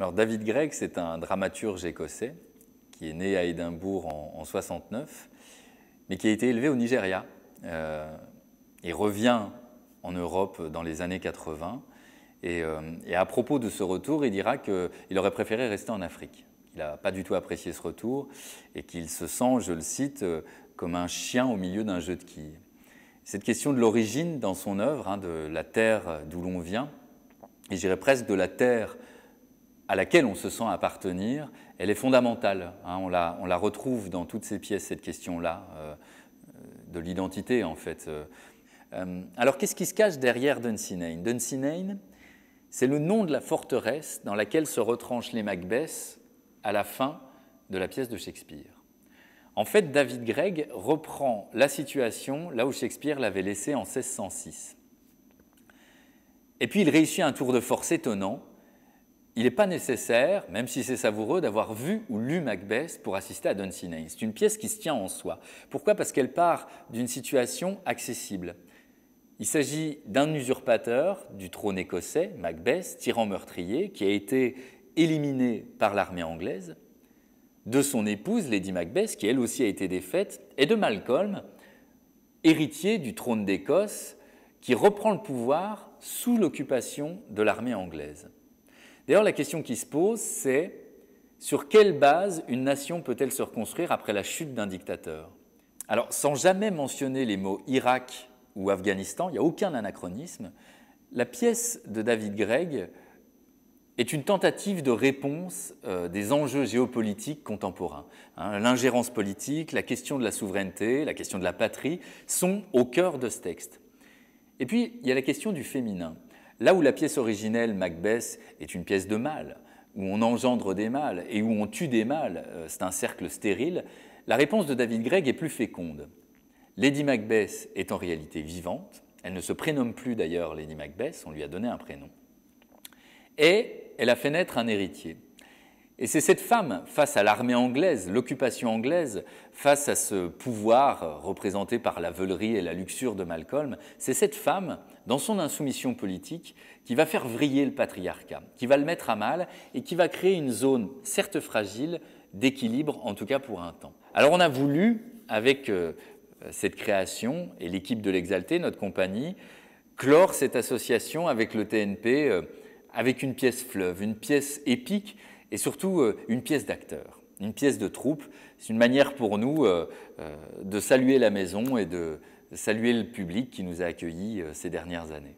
Alors David Gregg, c'est un dramaturge écossais qui est né à Édimbourg en, en 69, mais qui a été élevé au Nigeria euh, et revient en Europe dans les années 80. Euh, et, à propos de ce retour, il dira qu'il aurait préféré rester en Afrique. Il n'a pas du tout apprécié ce retour et qu'il se sent, je le cite, euh, comme un chien au milieu d'un jeu de quilles. Cette question de l'origine dans son œuvre, hein, de la terre d'où l'on vient, et j'irais presque de la terre à laquelle on se sent appartenir, elle est fondamentale. Hein. on, la, retrouve dans toutes ces pièces, cette question-là, euh, de l'identité en fait. Euh, euh, alors qu'est-ce qui se cache derrière Dunsinane Dunsinane, c'est le nom de la forteresse dans laquelle se retranchent les Macbeth à la fin de la pièce de Shakespeare. En fait, David Gregg reprend la situation là où Shakespeare l'avait laissée en 1606. Et puis il réussit un tour de force étonnant il n'est pas nécessaire, même si c'est savoureux, d'avoir vu ou lu Macbeth pour assister à Don C'est une pièce qui se tient en soi. Pourquoi Parce qu'elle part d'une situation accessible. Il s'agit d'un usurpateur du trône écossais, Macbeth, tyran meurtrier, qui a été éliminé par l'armée anglaise, de son épouse, Lady Macbeth, qui elle aussi a été défaite, et de Malcolm, héritier du trône d'Écosse, qui reprend le pouvoir sous l'occupation de l'armée anglaise. D'ailleurs, la question qui se pose, c'est sur quelle base une nation peut-elle se reconstruire après la chute d'un dictateur Alors, sans jamais mentionner les mots Irak ou Afghanistan, il n'y a aucun anachronisme, la pièce de David Gregg est une tentative de réponse euh, des enjeux géopolitiques contemporains. Hein, l'ingérence politique, la question de la souveraineté, la question de la patrie sont au cœur de ce texte. Et puis, il y a la question du féminin. Là où la pièce originelle, Macbeth, est une pièce de mal, où on engendre des mâles et où on tue des mâles, euh, c'est un cercle stérile, la réponse de David Gregg est plus féconde. Lady Macbeth est en réalité vivante, elle ne se prénomme plus d'ailleurs Lady Macbeth, on lui a donné un prénom, et elle a fait naître un héritier. Et c'est cette femme, face à l'armée anglaise, l'occupation anglaise, face à ce pouvoir représenté par la veulerie et la luxure de Malcolm, c'est cette femme, dans son insoumission politique, qui va faire vriller le patriarcat, qui va le mettre à mal et qui va créer une zone, certes fragile, d'équilibre, en tout cas pour un temps. Alors on a voulu, avec euh, cette création et l'équipe de l'Exalté, notre compagnie, clore cette association avec le TNP, euh, avec une pièce fleuve, une pièce épique et surtout euh, une pièce d'acteur, une pièce de troupe. C'est une manière pour nous euh, euh, de saluer la maison et de saluer le public qui nous a accueillis ces dernières années.